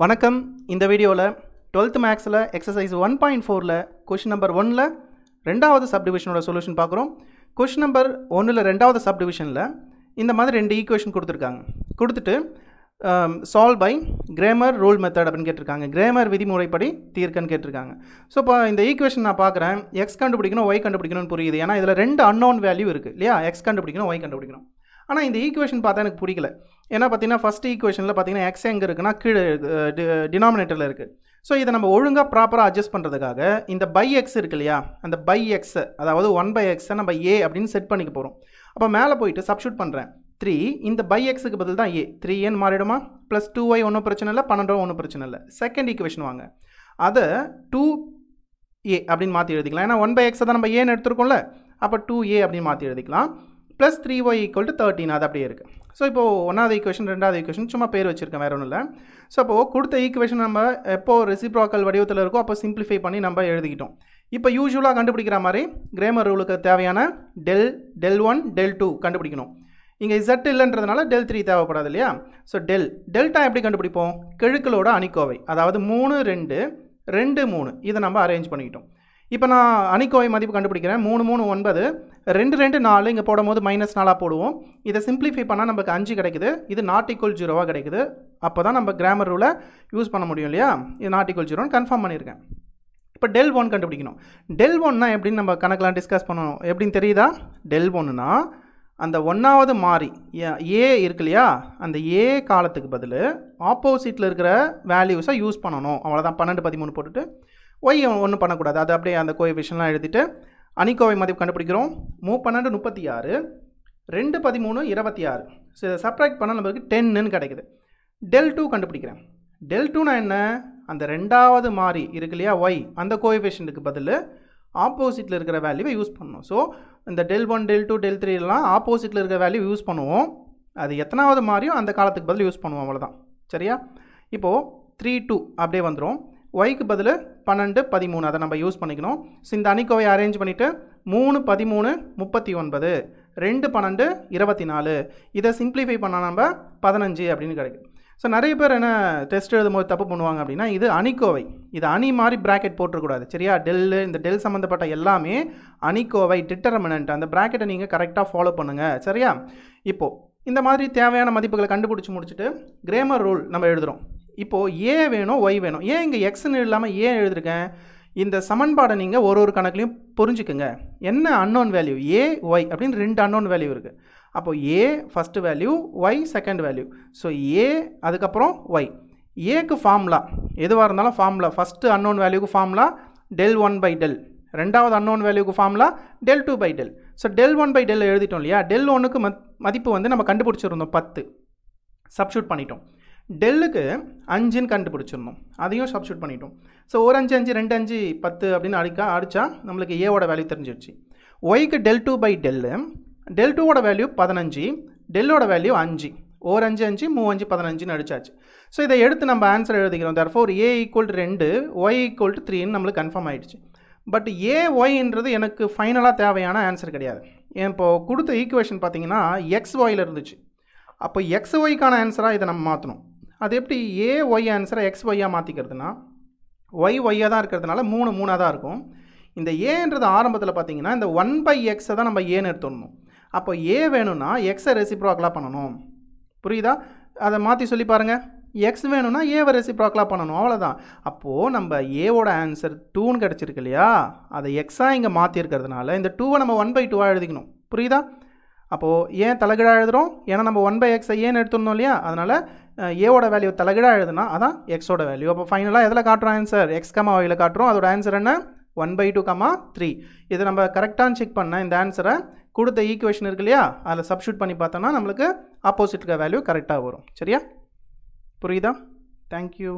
வணக்கம் இந்த வீடியோவில் டுவெல்த் மேக்ஸில் எக்ஸசைஸ் ஒன் பாயிண்ட் ஃபோரில் கொஷின் நம்பர் ஒனில் ரெண்டாவது சப் டிவிஷனோட சொல்யூஷன் பார்க்குறோம் கொஷின் நம்பர் ஒன்றில் ரெண்டாவது சப் டிவிஷனில் இந்த மாதிரி ரெண்டு ஈக்குவேஷன் கொடுத்துருக்காங்க கொடுத்துட்டு solve by Cramer rule method அப்படின்னு கேட்டிருக்காங்க கிரேமர் விதிமுறைப்படி தீர்க்கன்னு கேட்டிருக்காங்க ஸோ இப்போ இந்த ஈக்குவேஷன் நான் பார்க்குறேன் எக்ஸ் கண்டுபிடிக்கணும் ஒய் கண்டுபிடிக்கணும்னு புரியுது ஏன்னா இதில் ரெண்டு அன்னோன் வேல்யூ இருக்குது இல்லையா எக்ஸ் கண்டுபிடிக்கணும் ஒய் கண்டுபிடிக்கணும் ஆனால் இந்த ஈக்குவேஷன் பார்த்தா எனக்கு பிடிக்கல ஏன்னா பார்த்தீங்கன்னா ஃபஸ்ட் ஈக்குவேஷனில் பார்த்தீங்கன்னா எக்ஸ் எங்கே இருக்குன்னா கீழே டினாமினேட்டரில் இருக்குது ஸோ இதை நம்ம ஒழுங்காக ப்ராப்பராக அட்ஜஸ்ட் பண்ணுறதுக்காக இந்த பை எக்ஸ் இருக்கு இல்லையா அந்த பை எக்ஸ் அதாவது ஒன் பை எக்ஸை நம்ம ஏ அப்படின்னு செட் பண்ணிக்க போகிறோம் அப்போ மேலே போயிட்டு சப்ஷூட் பண்ணுறேன் த்ரீ இந்த பை எக்ஸுக்கு பதில் தான் ஏ த்ரீ ஏன்னு மாறிடுமா ப்ளஸ் டூ ஒய் ஒன்றும் பிரச்சனை இல்லை பன்னெண்டு ஒன்றும் பிரச்சனை இல்லை செகண்ட் ஈக்குவேஷன் வாங்க அதை டூ ஏ அப்படின்னு மாற்றி எழுதிக்கலாம் ஏன்னா ஒன் பை எக்ஸை தான் நம்ம ஏன்னு எடுத்துருக்கோம்ல அப்போ டூ ஏ அப்படின்னு மாற்றி எழுதிக்கலாம் plus three Y equal to thirteen அது அப்படியே இருக்குது ஸோ இப்போது ஒன்றாவது ஈக்குவேஷன் ரெண்டாவது ஈக்குவேஷன் சும்மா பேர் வச்சுருக்கேன் வேறு ஒன்றும் இல்லை ஸோ அப்போது கொடுத்த ஈக்குவேஷன் நம்ம எப்போது ரெசிப்ராக்கல் வடிவத்தில் இருக்கோ அப்போ சிம்பிளிஃபை பண்ணி நம்ம எழுதிக்கிட்டோம் இப்போ யூஸ்வலாக கண்டுபிடிக்கிற மாதிரி கிரேமர் ரூலுக்கு தேவையான del del one del two கண்டுபிடிக்கணும் இங்கே இசட் இல்லைன்றதுனால டெல் த்ரீ தேவைப்படாது இல்லையா ஸோ டெல் டெல்டா எப்படி கண்டுபிடிப்போம் கெழுக்களோட அணிக்கோவை அதாவது மூணு ரெண்டு ரெண்டு மூணு இதை நம்ம அரேஞ்ச் பண்ணிக்கிட்டோம் இப்போ நான் அணிக்கோவை மதிப்பு கண்டுபிடிக்கிறேன் மூணு மூணு ஒன்பது ரெண்டு ரெண்டு நாலு இங்கே போடும் போது மைனஸ் நாலாக போடுவோம் இதை சிம்பிளிஃபை பண்ணால் நமக்கு அஞ்சு கிடைக்குது இது நாட் ஜீரோவாக கிடைக்குது அப்போ தான் நம்ம கிராமர் ரூலை யூஸ் பண்ண முடியும் இல்லையா இது நாட் ஈக்குவல் ஜீரோன்னு கன்ஃபார்ம் பண்ணியிருக்கேன் இப்போ டெல் ஒன் கண்டுபிடிக்கணும் டெல் ஒன்னா எப்படின்னு நம்ம கணக்கெலாம் டிஸ்கஸ் பண்ணணும் எப்படின்னு தெரியுதா டெல் ஒன்னுனா அந்த ஒன்றாவது மாறி ஏ இருக்கு இல்லையா அந்த ஏ காலத்துக்கு பதில் ஆப்போசிட்டில் இருக்கிற வேல்யூஸை யூஸ் பண்ணணும் அவ்வளோதான் பன்னெண்டு பதிமூணு போட்டுட்டு ஒய் ஒன்றும் பண்ணக்கூடாது அது அப்படியே அந்த விஷயம்லாம் எழுதிட்டு அணிக்கோவை மதிப்பு கண்டுபிடிக்கிறோம் மூ பன்னெண்டு முப்பத்தி ஆறு ரெண்டு பதிமூணு இருபத்தி ஆறு ஸோ இதை சப்ராக்ட் பண்ணால் நம்மளுக்கு டென்னுன்னு கிடைக்குது டெல் டூ கண்டுபிடிக்கிறேன் டெல் டூனா என்ன அந்த ரெண்டாவது மாறி இருக்கு இல்லையா ஒய் அந்த கோஎஃபிஷியன்ட்டுக்கு பதில் ஆப்போசிட்டில் இருக்கிற வேல்யூவை யூஸ் பண்ணணும் ஸோ இந்த del one del two del த்ரீலாம் ஆப்போசிட்டில் இருக்கிற வேல்யூ யூஸ் பண்ணுவோம் அது எத்தனாவது மாறியும் அந்த காலத்துக்கு பதில் யூஸ் பண்ணுவோம் அவ்வளோதான் சரியா இப்போது த்ரீ டூ அப்படியே வந்துடும் ஒய்க்கு பதில் பன்னெண்டு பதிமூணு அதை நம்ம யூஸ் பண்ணிக்கணும் ஸோ இந்த அணிக்கோவை அரேஞ்ச் பண்ணிவிட்டு மூணு பதிமூணு முப்பத்தி ஒன்பது ரெண்டு பன்னெண்டு இருபத்தி நாலு இதை சிம்ப்ளிஃபை பண்ணால் நம்ம பதினஞ்சு அப்படின்னு கிடைக்கும் ஸோ நிறைய பேர் என்ன டெஸ்ட் எழுதும்போது தப்பு பண்ணுவாங்க அப்படின்னா இது அணிக்கோவை இது அணி மாதிரி ப்ராக்கெட் போட்டுருக்கூடாது சரியா டெல்லு இந்த டெல் சம்மந்தப்பட்ட எல்லாமே அணிக்கோவை டிட்டர்மினன்ட் அந்த ப்ராக்கெட்டை நீங்கள் கரெக்டாக ஃபாலோ பண்ணுங்கள் சரியா இப்போது இந்த மாதிரி தேவையான மதிப்புகளை கண்டுபிடிச்சி முடிச்சுட்டு கிரேமர் ரூல் நம்ம எழுதுகிறோம் இப்போது ஏ வேணும் ஒய் வேணும் ஏன் இங்கே எக்ஸ்னு இல்லாமல் ஏன் எழுதியிருக்கேன் இந்த சமன்பாடை நீங்கள் ஒரு ஒரு கணக்குலையும் புரிஞ்சுக்குங்க என்ன அன்னோன் வேல்யூ ஏ ஒய் அப்படின்னு ரெண்டு அன்னோன் வேல்யூ இருக்குது அப்போது A first value Y second value so A அதுக்கப்புறம் ஒய் ஏக்கு ஃபார்முலா எதுவாக இருந்தாலும் ஃபார்முலா ஃபஸ்ட்டு அன்னோன் வேல்யூக்கு formula del one by del ரெண்டாவது அன்னோன் வேல்யூக்கு formula del two by del so del one by del எழுதிட்டோம் இல்லையா டெல் ஒன்னுக்கு மதிப்பு வந்து நம்ம கண்டுபிடிச்சிருந்தோம் பத்து சப்ஷூட் பண்ணிட்டோம் டெல்லுக்கு அஞ்சுன்னு கண்டுபிடிச்சிடணும் அதையும் சப்ஸ்டியூட் பண்ணிட்டோம் ஸோ ஒரு அஞ்சு அஞ்சு ரெண்டு அஞ்சு பத்து அப்படின்னு அடிக்கா அடித்தா நம்மளுக்கு ஏவோட வேல்யூ தெரிஞ்சிடுச்சு ஒய்க்கு del two by del del டூவோட வேல்யூ பதினஞ்சு டெல்லோட வேல்யூ அஞ்சு ஓர் அஞ்சு அஞ்சு அஞ்சு பதினஞ்சுன்னு அடித்தாச்சு ஸோ இதை எடுத்து நம்ம ஆன்சர் எழுதிக்கிறோம் ஃபோர் ஏ ஈக்குவல் டு ரெண்டு ஒய் ஈக்குவல் டு த்ரீன்னு நம்மளுக்கு கன்ஃபார்ம் ஆகிடுச்சு பட் ஏ ஒய்ன்றது எனக்கு ஃபைனலாக தேவையான ஆன்சர் கிடையாது இப்போது கொடுத்த ஈக்குவேஷன் பார்த்தீங்கன்னா எக்ஸ் ஒயில் இருந்துச்சு அப்போ எக்ஸ் ஒய்க்கான ஆன்சராக இதை நம்ம மாற்றணும் அது எப்படி ஏ ஒய் ஆன்சரை எக்ஸ் ஒய்யாக மாற்றிக்கிறதுனா ஒய் ஒய்யாக தான் இருக்கிறதுனால மூணு மூணாக தான் இருக்கும் இந்த ஏன்றது ஆரம்பத்தில் பார்த்தீங்கன்னா இந்த ஒன் பை எக்ஸை தான் நம்ம ஏன்னு எடுத்துடணும் அப்போ ஏ வேணும்னா எக்ஸை ரெசிப்ராக்கலாக பண்ணணும் புரியுதா அதை மாற்றி சொல்லி பாருங்கள் எக்ஸ் வேணும்னா ஏவை ரெசிப்ராக்கலாக பண்ணணும் அவ்வளோதான் அப்போது நம்ம ஏவோட ஆன்சர் டூன்னு கிடச்சிருக்கு இல்லையா அதை எக்ஸாக இங்கே மாற்றிருக்கிறதுனால இந்த டூவை நம்ம ஒன் பை டூவாக எழுதிக்கணும் புரியுதா அப்போது ஏன் தலைகீழாக எழுதுகிறோம் ஏன்னா நம்ம ஒன் பை எக்ஸை ஏன்னு எடுத்துடணும் இல்லையா அதனால் ஏவோட வேல்யூ தலைகீழாக எழுதுனா அதான் எக்ஸோட வேல்யூ அப்போ ஃபைனலாக எதில் காட்டுறோம் ஆன்சர் எக்ஸ் கமா வாயில் காட்டுறோம் அதோட ஆன்சர் என்ன one by two comma three இதை நம்ம கரெக்டான செக் பண்ண இந்த ஆன்சரை கொடுத்த ஈக்குவேஷன் இருக்கு இல்லையா அதில் சப்ஷூட் பண்ணி பார்த்தோன்னா நம்மளுக்கு ஆப்போசிட் வேல்யூ கரெக்டாக வரும் சரியா புரியுதா தேங்க்யூ